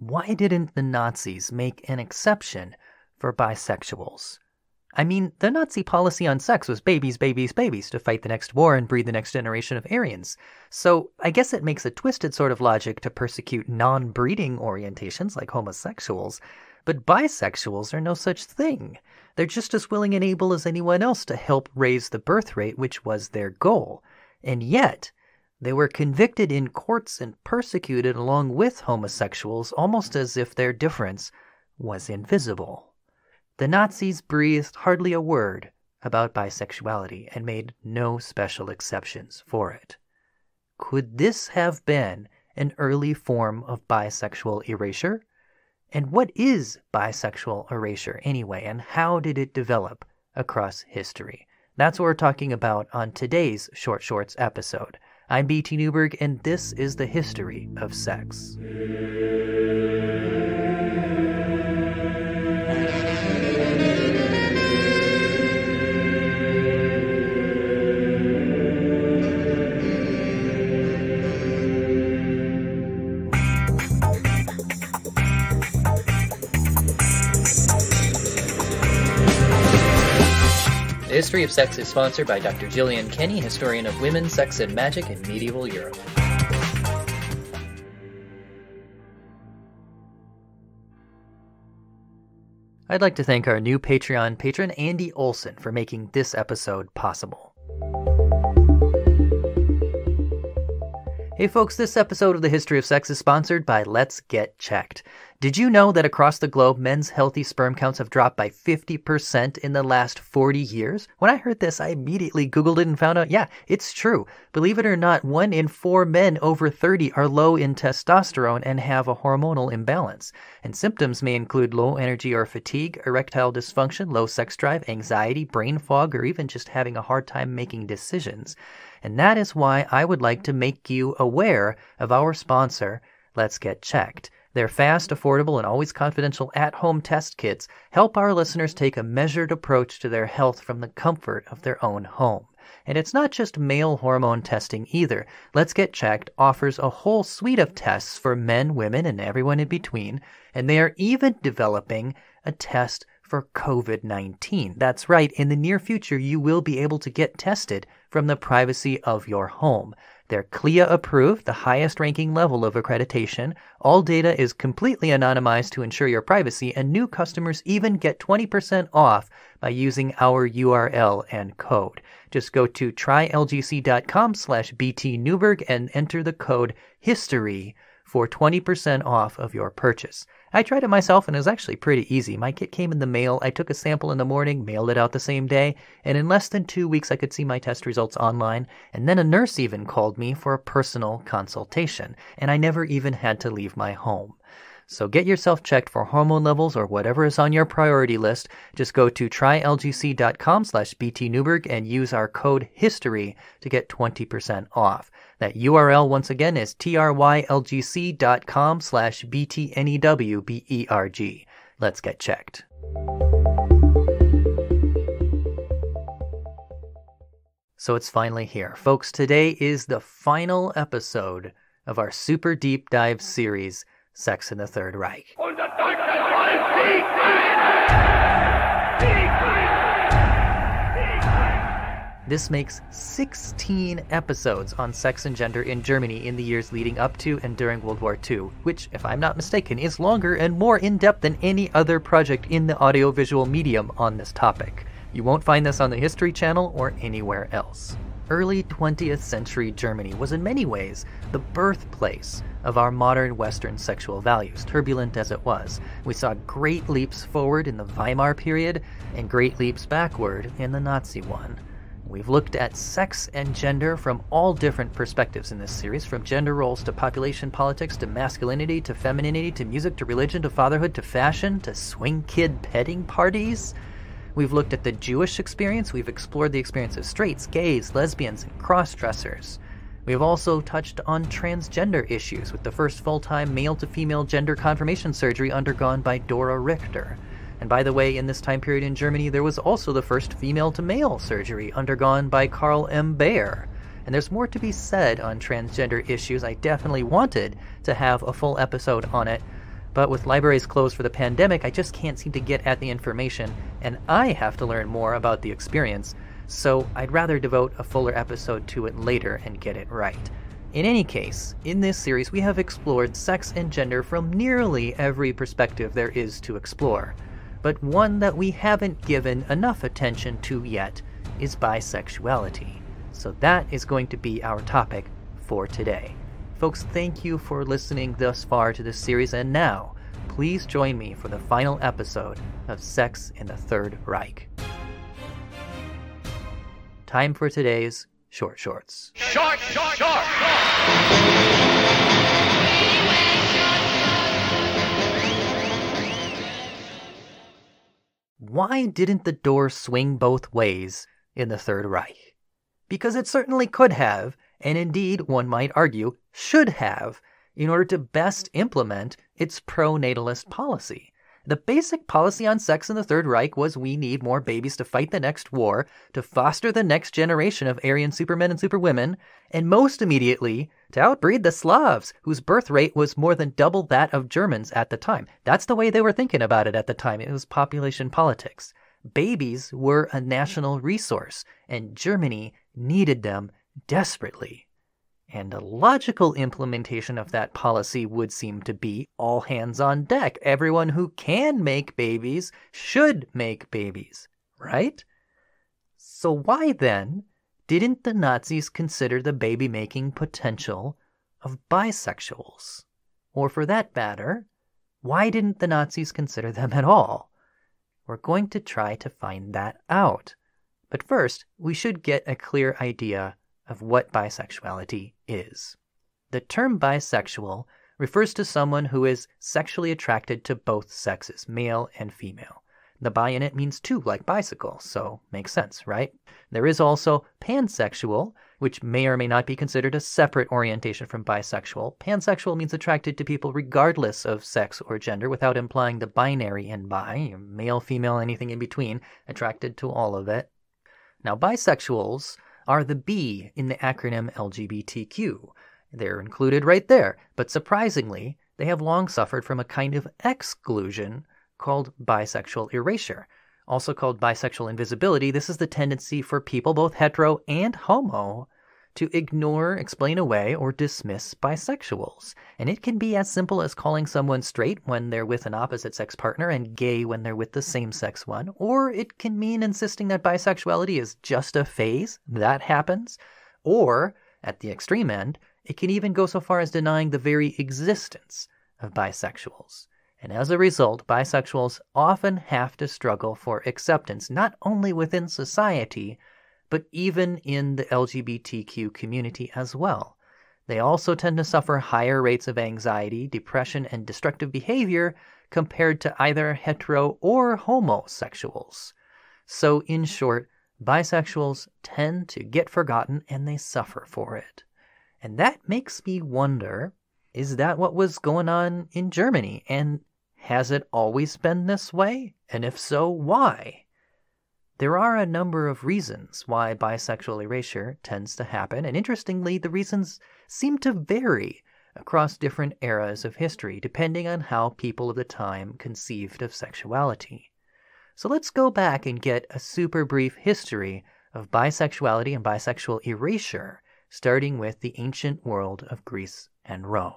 why didn't the Nazis make an exception for bisexuals? I mean, the Nazi policy on sex was babies, babies, babies to fight the next war and breed the next generation of Aryans. So I guess it makes a twisted sort of logic to persecute non breeding orientations like homosexuals, but bisexuals are no such thing. They're just as willing and able as anyone else to help raise the birth rate, which was their goal. And yet, they were convicted in courts and persecuted along with homosexuals, almost as if their difference was invisible. The Nazis breathed hardly a word about bisexuality and made no special exceptions for it. Could this have been an early form of bisexual erasure? And what is bisexual erasure anyway, and how did it develop across history? That's what we're talking about on today's Short Shorts episode. I'm BT Newberg, and this is the history of sex. History of Sex is sponsored by Dr. Jillian Kenny, historian of women, sex, and magic in medieval Europe. I'd like to thank our new Patreon patron, Andy Olson, for making this episode possible. Hey folks, this episode of The History of Sex is sponsored by Let's Get Checked. Did you know that across the globe, men's healthy sperm counts have dropped by 50% in the last 40 years? When I heard this, I immediately Googled it and found out, yeah, it's true. Believe it or not, one in four men over 30 are low in testosterone and have a hormonal imbalance. And symptoms may include low energy or fatigue, erectile dysfunction, low sex drive, anxiety, brain fog, or even just having a hard time making decisions. And that is why I would like to make you aware of our sponsor, Let's Get Checked. Their fast, affordable, and always confidential at home test kits help our listeners take a measured approach to their health from the comfort of their own home. And it's not just male hormone testing either. Let's Get Checked offers a whole suite of tests for men, women, and everyone in between. And they are even developing a test for COVID 19. That's right, in the near future, you will be able to get tested from the privacy of your home. They're CLIA approved, the highest ranking level of accreditation. All data is completely anonymized to ensure your privacy, and new customers even get 20% off by using our URL and code. Just go to trylgc.com slash btnewberg and enter the code HISTORY for 20% off of your purchase. I tried it myself and it was actually pretty easy. My kit came in the mail. I took a sample in the morning, mailed it out the same day, and in less than two weeks I could see my test results online. And then a nurse even called me for a personal consultation, and I never even had to leave my home. So get yourself checked for hormone levels or whatever is on your priority list. Just go to trylgc.com slash btnewberg and use our code HISTORY to get 20% off. That URL once again is trylgc.com slash btnewberg. Let's get checked. So it's finally here. Folks, today is the final episode of our super deep dive series Sex in the Third Reich. This makes 16 episodes on sex and gender in Germany in the years leading up to and during World War II, which, if I'm not mistaken, is longer and more in depth than any other project in the audiovisual medium on this topic. You won't find this on the History Channel or anywhere else. Early 20th century Germany was in many ways the birthplace of our modern Western sexual values, turbulent as it was. We saw great leaps forward in the Weimar period and great leaps backward in the Nazi one. We've looked at sex and gender from all different perspectives in this series, from gender roles to population politics to masculinity to femininity to music to religion to fatherhood to fashion to swing kid petting parties. We've looked at the Jewish experience, we've explored the experience of straights, gays, lesbians, and cross dressers. We have also touched on transgender issues with the first full time male to female gender confirmation surgery undergone by Dora Richter. And by the way, in this time period in Germany, there was also the first female to male surgery undergone by Carl M. Baer. And there's more to be said on transgender issues. I definitely wanted to have a full episode on it, but with libraries closed for the pandemic, I just can't seem to get at the information, and I have to learn more about the experience, so I'd rather devote a fuller episode to it later and get it right. In any case, in this series, we have explored sex and gender from nearly every perspective there is to explore. But one that we haven't given enough attention to yet is bisexuality. So that is going to be our topic for today. Folks, thank you for listening thus far to this series, and now, please join me for the final episode of Sex in the Third Reich. Time for today's Short Shorts. Short, short, short, short! Why didn't the door swing both ways in the Third Reich? Because it certainly could have and indeed, one might argue, should have, in order to best implement its pro-natalist policy. The basic policy on sex in the Third Reich was we need more babies to fight the next war, to foster the next generation of Aryan supermen and superwomen, and most immediately, to outbreed the Slavs, whose birth rate was more than double that of Germans at the time. That's the way they were thinking about it at the time. It was population politics. Babies were a national resource, and Germany needed them desperately. And a logical implementation of that policy would seem to be all hands on deck. Everyone who can make babies should make babies, right? So, why then didn't the Nazis consider the baby making potential of bisexuals? Or, for that matter, why didn't the Nazis consider them at all? We're going to try to find that out. But first, we should get a clear idea of what bisexuality is. The term bisexual refers to someone who is sexually attracted to both sexes, male and female. The bi in it means two, like bicycle, so makes sense, right? There is also pansexual, which may or may not be considered a separate orientation from bisexual. Pansexual means attracted to people regardless of sex or gender, without implying the binary in bi, male, female, anything in between, attracted to all of it. Now, bisexuals are the B in the acronym LGBTQ. They're included right there, but surprisingly, they have long suffered from a kind of exclusion called bisexual erasure. Also called bisexual invisibility, this is the tendency for people, both hetero and homo, to ignore, explain away, or dismiss bisexuals. And it can be as simple as calling someone straight when they're with an opposite sex partner and gay when they're with the same sex one, or it can mean insisting that bisexuality is just a phase, that happens, or, at the extreme end, it can even go so far as denying the very existence of bisexuals. And as a result, bisexuals often have to struggle for acceptance, not only within society, but even in the LGBTQ community as well. They also tend to suffer higher rates of anxiety, depression, and destructive behavior compared to either hetero or homosexuals. So, in short, bisexuals tend to get forgotten and they suffer for it. And that makes me wonder is that what was going on in Germany? And has it always been this way? And if so, why? There are a number of reasons why bisexual erasure tends to happen, and interestingly, the reasons seem to vary across different eras of history, depending on how people of the time conceived of sexuality. So let's go back and get a super brief history of bisexuality and bisexual erasure, starting with the ancient world of Greece and Rome.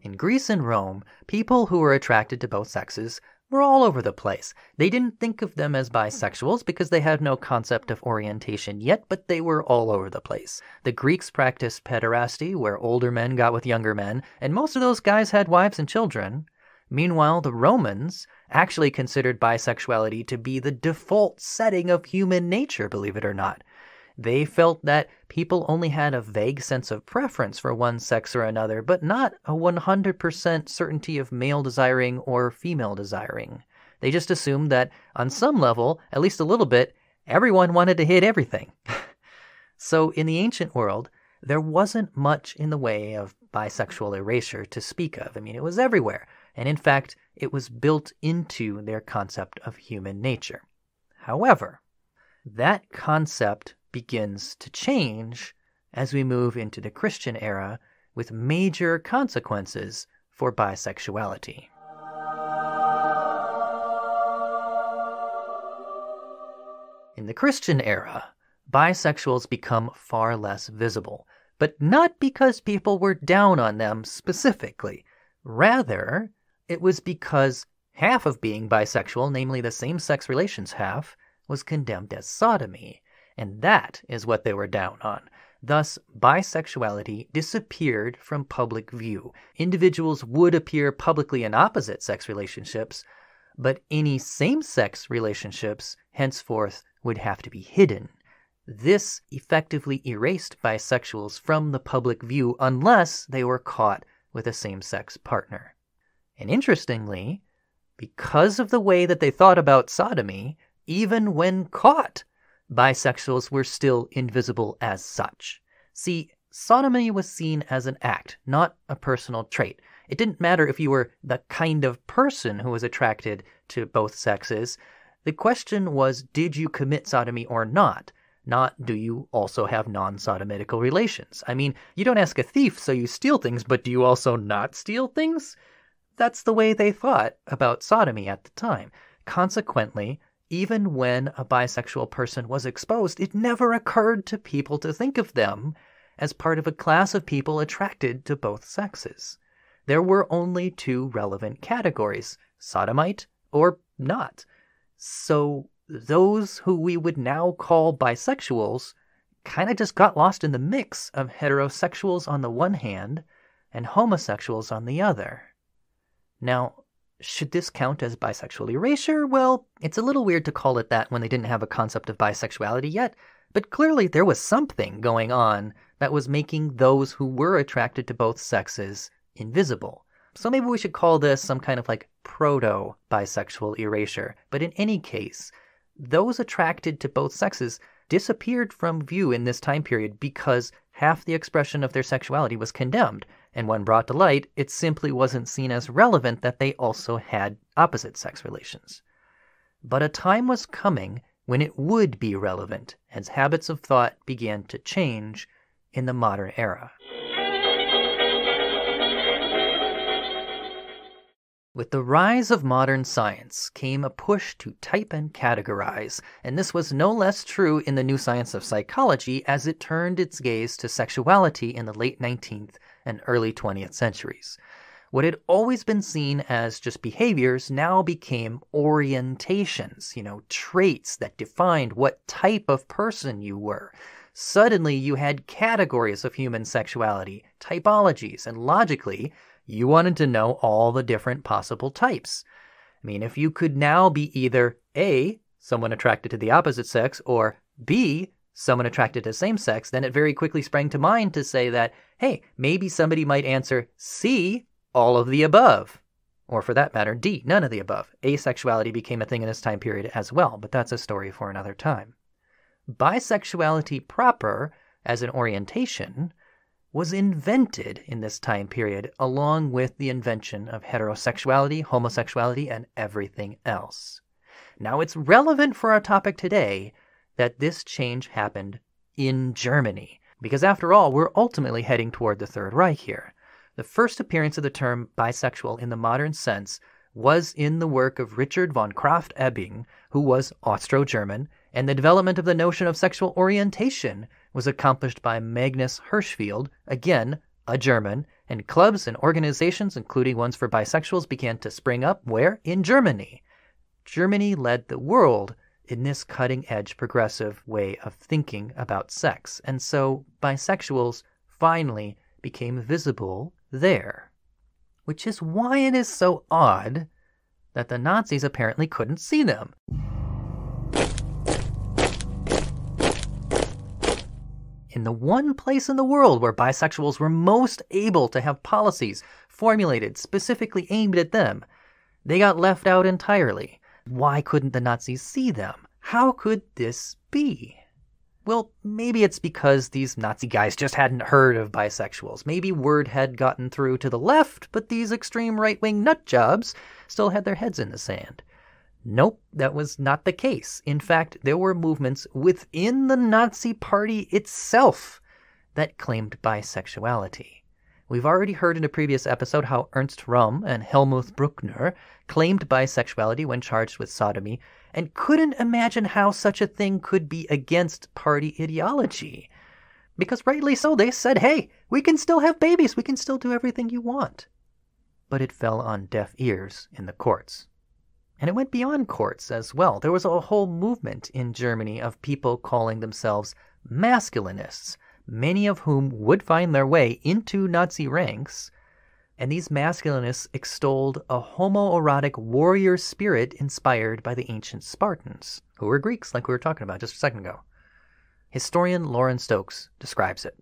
In Greece and Rome, people who were attracted to both sexes were all over the place. They didn't think of them as bisexuals because they had no concept of orientation yet, but they were all over the place. The Greeks practiced pederasty, where older men got with younger men, and most of those guys had wives and children. Meanwhile, the Romans actually considered bisexuality to be the default setting of human nature, believe it or not. They felt that people only had a vague sense of preference for one sex or another, but not a 100% certainty of male desiring or female desiring. They just assumed that, on some level, at least a little bit, everyone wanted to hit everything. so, in the ancient world, there wasn't much in the way of bisexual erasure to speak of. I mean, it was everywhere. And in fact, it was built into their concept of human nature. However, that concept begins to change as we move into the Christian era with major consequences for bisexuality. In the Christian era, bisexuals become far less visible, but not because people were down on them specifically. Rather, it was because half of being bisexual, namely the same sex relations half, was condemned as sodomy. And that is what they were down on. Thus, bisexuality disappeared from public view. Individuals would appear publicly in opposite sex relationships, but any same sex relationships henceforth would have to be hidden. This effectively erased bisexuals from the public view unless they were caught with a same sex partner. And interestingly, because of the way that they thought about sodomy, even when caught, bisexuals were still invisible as such. See, sodomy was seen as an act, not a personal trait. It didn't matter if you were the kind of person who was attracted to both sexes. The question was did you commit sodomy or not? Not do you also have non sodomitical relations? I mean, you don't ask a thief so you steal things, but do you also not steal things? That's the way they thought about sodomy at the time. Consequently, even when a bisexual person was exposed, it never occurred to people to think of them as part of a class of people attracted to both sexes. There were only two relevant categories sodomite or not. So those who we would now call bisexuals kind of just got lost in the mix of heterosexuals on the one hand and homosexuals on the other. Now, should this count as bisexual erasure? Well, it's a little weird to call it that when they didn't have a concept of bisexuality yet, but clearly there was something going on that was making those who were attracted to both sexes invisible. So maybe we should call this some kind of like proto bisexual erasure. But in any case, those attracted to both sexes disappeared from view in this time period because half the expression of their sexuality was condemned and when brought to light, it simply wasn't seen as relevant that they also had opposite sex relations. But a time was coming when it would be relevant as habits of thought began to change in the modern era. With the rise of modern science came a push to type and categorize, and this was no less true in the new science of psychology as it turned its gaze to sexuality in the late 19th and early 20th centuries. What had always been seen as just behaviors now became orientations, you know, traits that defined what type of person you were. Suddenly, you had categories of human sexuality, typologies, and logically, you wanted to know all the different possible types. I mean, if you could now be either A, someone attracted to the opposite sex, or B, someone attracted to same sex, then it very quickly sprang to mind to say that, hey, maybe somebody might answer C, all of the above. Or for that matter, D, none of the above. Asexuality became a thing in this time period as well, but that's a story for another time. Bisexuality proper, as an orientation, was invented in this time period, along with the invention of heterosexuality, homosexuality, and everything else. Now, it's relevant for our topic today that this change happened in Germany, because after all, we're ultimately heading toward the Third Reich here. The first appearance of the term bisexual in the modern sense was in the work of Richard von Krafft Ebing, who was Austro German, and the development of the notion of sexual orientation was accomplished by Magnus Hirschfeld, again, a German, and clubs and organizations, including ones for bisexuals, began to spring up where? In Germany. Germany led the world in this cutting edge progressive way of thinking about sex. And so bisexuals finally became visible there, which is why it is so odd that the Nazis apparently couldn't see them. in the one place in the world where bisexuals were most able to have policies formulated specifically aimed at them, they got left out entirely. Why couldn't the Nazis see them? How could this be? Well, maybe it's because these Nazi guys just hadn't heard of bisexuals. Maybe word had gotten through to the left, but these extreme right wing nut jobs still had their heads in the sand. Nope, that was not the case. In fact, there were movements within the Nazi Party itself that claimed bisexuality. We've already heard in a previous episode how Ernst Röhm and Helmut Bruckner claimed bisexuality when charged with sodomy and couldn't imagine how such a thing could be against party ideology. Because rightly so, they said, hey, we can still have babies, we can still do everything you want. But it fell on deaf ears in the courts. And it went beyond courts as well. There was a whole movement in Germany of people calling themselves masculinists, many of whom would find their way into Nazi ranks. And these masculinists extolled a homoerotic warrior spirit inspired by the ancient Spartans, who were Greeks, like we were talking about just a second ago. Historian Lauren Stokes describes it.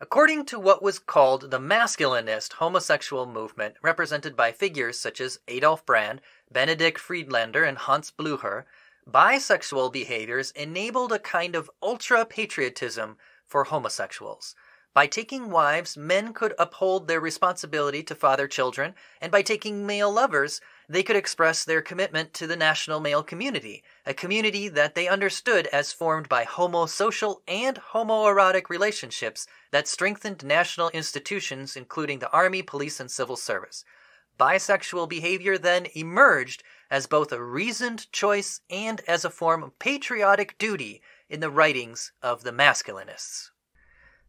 According to what was called the masculinist homosexual movement, represented by figures such as Adolf Brand, Benedict Friedlander and Hans Blücher, bisexual behaviors enabled a kind of ultra-patriotism for homosexuals. By taking wives, men could uphold their responsibility to father children, and by taking male lovers, they could express their commitment to the national male community, a community that they understood as formed by homosocial and homoerotic relationships that strengthened national institutions including the army, police, and civil service bisexual behavior then emerged as both a reasoned choice and as a form of patriotic duty in the writings of the masculinists.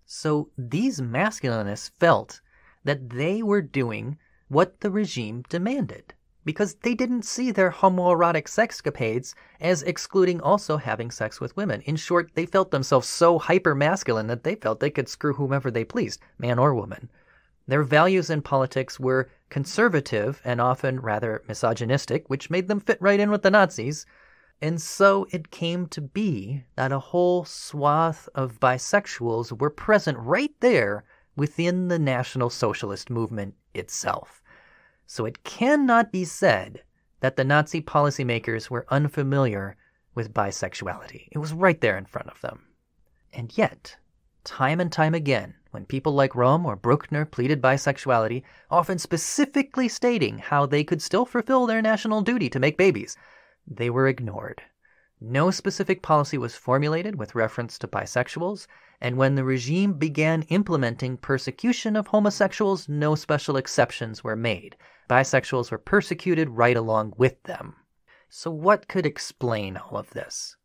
So these masculinists felt that they were doing what the regime demanded because they didn't see their homoerotic sexcapades as excluding also having sex with women. In short, they felt themselves so hypermasculine that they felt they could screw whomever they pleased, man or woman. Their values in politics were conservative and often rather misogynistic, which made them fit right in with the Nazis. And so it came to be that a whole swath of bisexuals were present right there within the National Socialist movement itself. So it cannot be said that the Nazi policymakers were unfamiliar with bisexuality. It was right there in front of them. And yet, time and time again, when people like Rome or Bruckner pleaded bisexuality, often specifically stating how they could still fulfill their national duty to make babies, they were ignored. No specific policy was formulated with reference to bisexuals, and when the regime began implementing persecution of homosexuals, no special exceptions were made. Bisexuals were persecuted right along with them. So, what could explain all of this?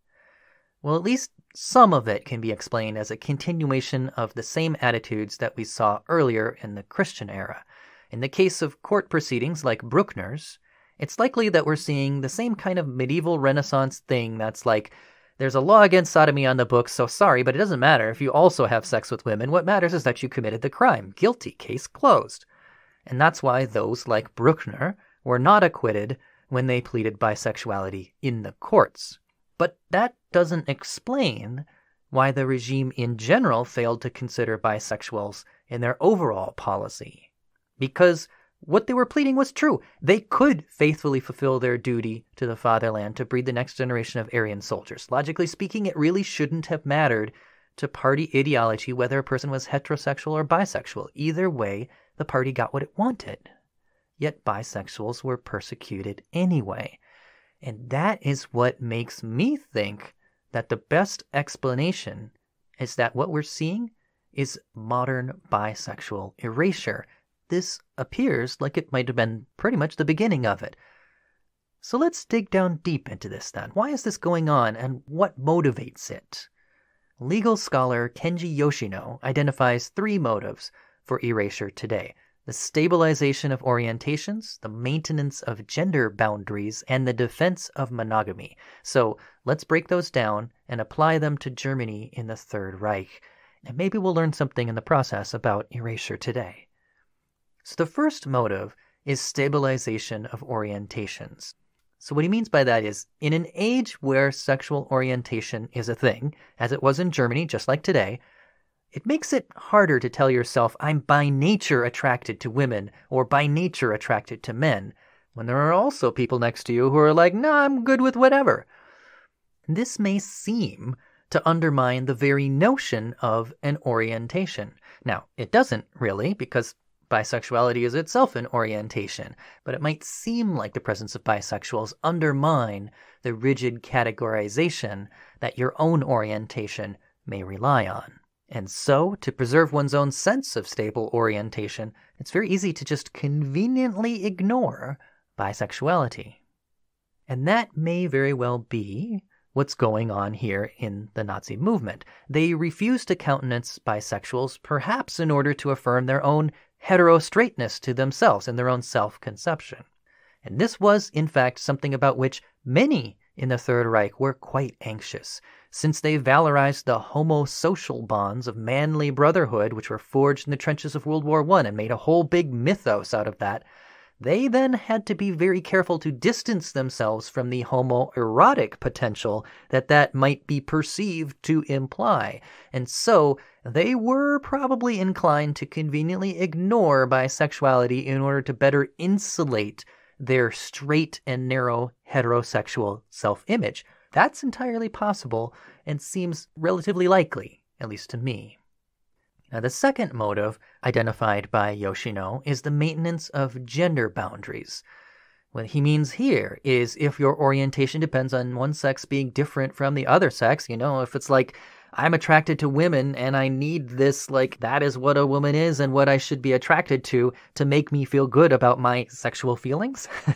Well, at least some of it can be explained as a continuation of the same attitudes that we saw earlier in the Christian era. In the case of court proceedings like Bruckner's, it's likely that we're seeing the same kind of medieval Renaissance thing that's like, there's a law against sodomy on the books, so sorry, but it doesn't matter if you also have sex with women. What matters is that you committed the crime. Guilty, case closed. And that's why those like Bruckner were not acquitted when they pleaded bisexuality in the courts. But that doesn't explain why the regime in general failed to consider bisexuals in their overall policy. Because what they were pleading was true. They could faithfully fulfill their duty to the fatherland to breed the next generation of Aryan soldiers. Logically speaking, it really shouldn't have mattered to party ideology whether a person was heterosexual or bisexual. Either way, the party got what it wanted. Yet bisexuals were persecuted anyway. And that is what makes me think that the best explanation is that what we're seeing is modern bisexual erasure. This appears like it might have been pretty much the beginning of it. So let's dig down deep into this then. Why is this going on and what motivates it? Legal scholar Kenji Yoshino identifies three motives for erasure today the stabilization of orientations, the maintenance of gender boundaries, and the defense of monogamy. So let's break those down and apply them to Germany in the Third Reich. And maybe we'll learn something in the process about erasure today. So the first motive is stabilization of orientations. So, what he means by that is in an age where sexual orientation is a thing, as it was in Germany, just like today, it makes it harder to tell yourself, I'm by nature attracted to women or by nature attracted to men, when there are also people next to you who are like, no, nah, I'm good with whatever. This may seem to undermine the very notion of an orientation. Now, it doesn't really, because bisexuality is itself an orientation, but it might seem like the presence of bisexuals undermine the rigid categorization that your own orientation may rely on. And so, to preserve one's own sense of stable orientation, it's very easy to just conveniently ignore bisexuality. And that may very well be what's going on here in the Nazi movement. They refuse to countenance bisexuals, perhaps in order to affirm their own heterostraightness to themselves and their own self conception. And this was, in fact, something about which many in the Third Reich were quite anxious, since they valorized the homosocial bonds of manly brotherhood which were forged in the trenches of World War I and made a whole big mythos out of that. They then had to be very careful to distance themselves from the homoerotic potential that that might be perceived to imply, and so they were probably inclined to conveniently ignore bisexuality in order to better insulate their straight and narrow heterosexual self image. That's entirely possible and seems relatively likely, at least to me. Now, the second motive identified by Yoshino is the maintenance of gender boundaries. What he means here is if your orientation depends on one sex being different from the other sex, you know, if it's like I'm attracted to women and I need this, like, that is what a woman is and what I should be attracted to to make me feel good about my sexual feelings,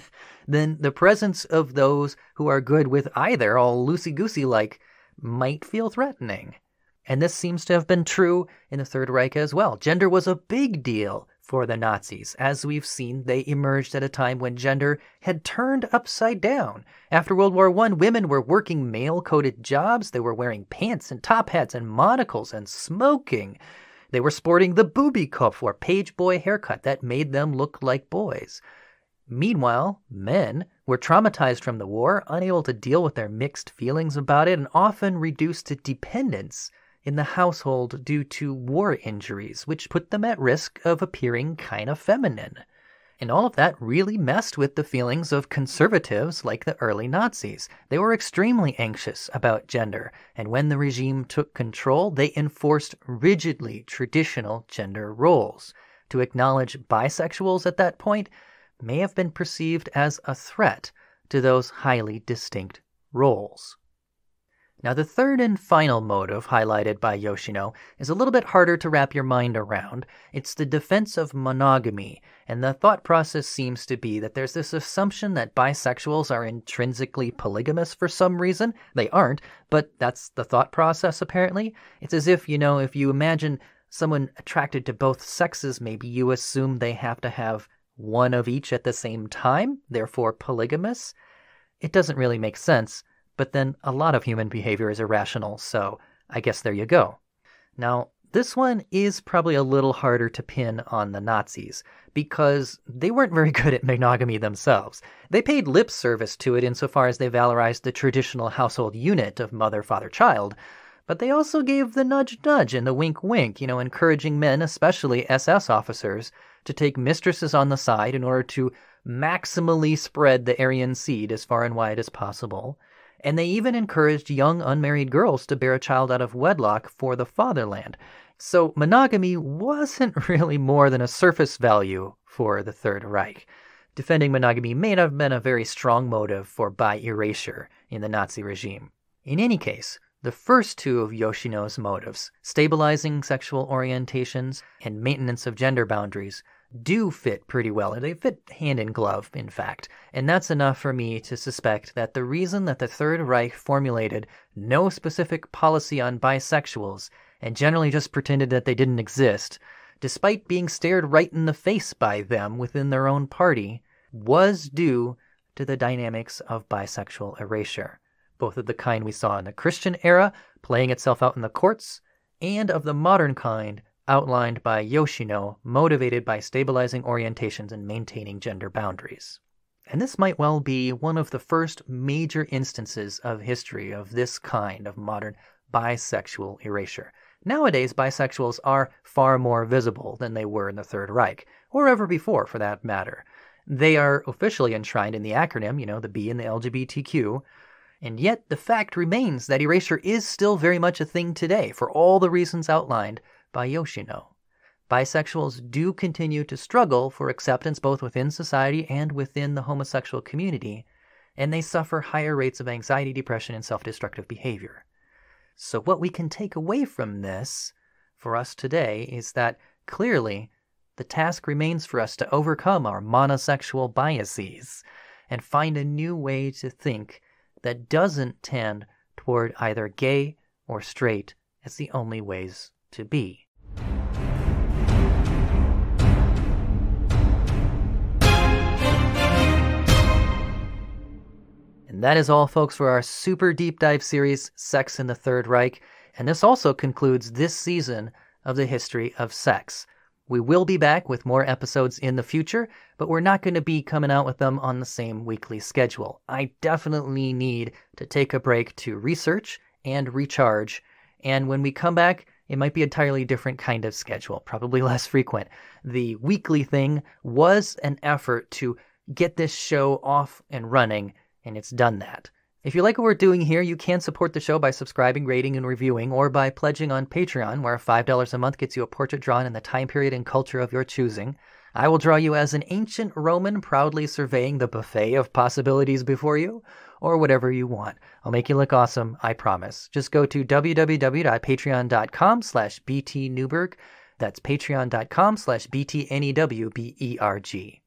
then the presence of those who are good with either, all loosey goosey like, might feel threatening. And this seems to have been true in the Third Reich as well. Gender was a big deal for the Nazis. As we've seen, they emerged at a time when gender had turned upside down. After World War I, women were working male coded jobs, they were wearing pants and top hats and monocles and smoking. They were sporting the booby cuff or page boy haircut that made them look like boys. Meanwhile, men were traumatized from the war, unable to deal with their mixed feelings about it, and often reduced to dependence in the household due to war injuries, which put them at risk of appearing kind of feminine. And all of that really messed with the feelings of conservatives like the early Nazis. They were extremely anxious about gender, and when the regime took control, they enforced rigidly traditional gender roles. To acknowledge bisexuals at that point may have been perceived as a threat to those highly distinct roles. Now, the third and final motive highlighted by Yoshino is a little bit harder to wrap your mind around. It's the defense of monogamy, and the thought process seems to be that there's this assumption that bisexuals are intrinsically polygamous for some reason. They aren't, but that's the thought process apparently. It's as if, you know, if you imagine someone attracted to both sexes, maybe you assume they have to have one of each at the same time, therefore polygamous. It doesn't really make sense. But then a lot of human behavior is irrational, so I guess there you go. Now, this one is probably a little harder to pin on the Nazis because they weren't very good at monogamy themselves. They paid lip service to it insofar as they valorized the traditional household unit of mother, father, child, but they also gave the nudge nudge and the wink wink, you know, encouraging men, especially SS officers, to take mistresses on the side in order to maximally spread the Aryan seed as far and wide as possible and they even encouraged young unmarried girls to bear a child out of wedlock for the fatherland. So monogamy wasn't really more than a surface value for the Third Reich. Defending monogamy may not have been a very strong motive for by erasure in the Nazi regime. In any case, the first two of Yoshino's motives, stabilizing sexual orientations and maintenance of gender boundaries, do fit pretty well. They fit hand in glove, in fact. And that's enough for me to suspect that the reason that the Third Reich formulated no specific policy on bisexuals and generally just pretended that they didn't exist, despite being stared right in the face by them within their own party, was due to the dynamics of bisexual erasure, both of the kind we saw in the Christian era playing itself out in the courts, and of the modern kind outlined by Yoshino, motivated by stabilizing orientations and maintaining gender boundaries. And this might well be one of the first major instances of history of this kind of modern bisexual erasure. Nowadays, bisexuals are far more visible than they were in the Third Reich, or ever before for that matter. They are officially enshrined in the acronym, you know, the B in the LGBTQ, and yet the fact remains that erasure is still very much a thing today for all the reasons outlined by Yoshino, bisexuals do continue to struggle for acceptance both within society and within the homosexual community, and they suffer higher rates of anxiety, depression, and self destructive behavior. So, what we can take away from this for us today is that clearly the task remains for us to overcome our monosexual biases and find a new way to think that doesn't tend toward either gay or straight as the only ways to be. And that is all, folks, for our super deep dive series, Sex in the Third Reich. And this also concludes this season of the history of sex. We will be back with more episodes in the future, but we're not going to be coming out with them on the same weekly schedule. I definitely need to take a break to research and recharge. And when we come back, it might be an entirely different kind of schedule, probably less frequent. The weekly thing was an effort to get this show off and running and it's done that. If you like what we're doing here, you can support the show by subscribing, rating, and reviewing, or by pledging on Patreon, where $5 a month gets you a portrait drawn in the time period and culture of your choosing. I will draw you as an ancient Roman proudly surveying the buffet of possibilities before you, or whatever you want. I'll make you look awesome, I promise. Just go to www.patreon.com slash btnewberg. That's patreon.com slash btnewberg.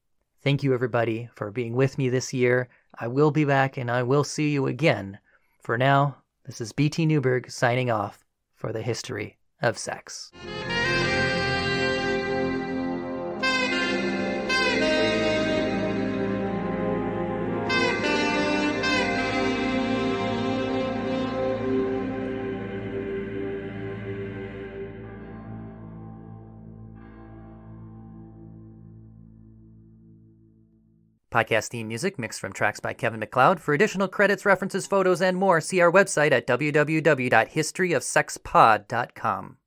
Thank you, everybody, for being with me this year. I will be back and I will see you again. For now, this is BT Newberg signing off for the history of sex. Podcast theme music mixed from tracks by Kevin McLeod. For additional credits, references, photos, and more, see our website at www.historyofsexpod.com.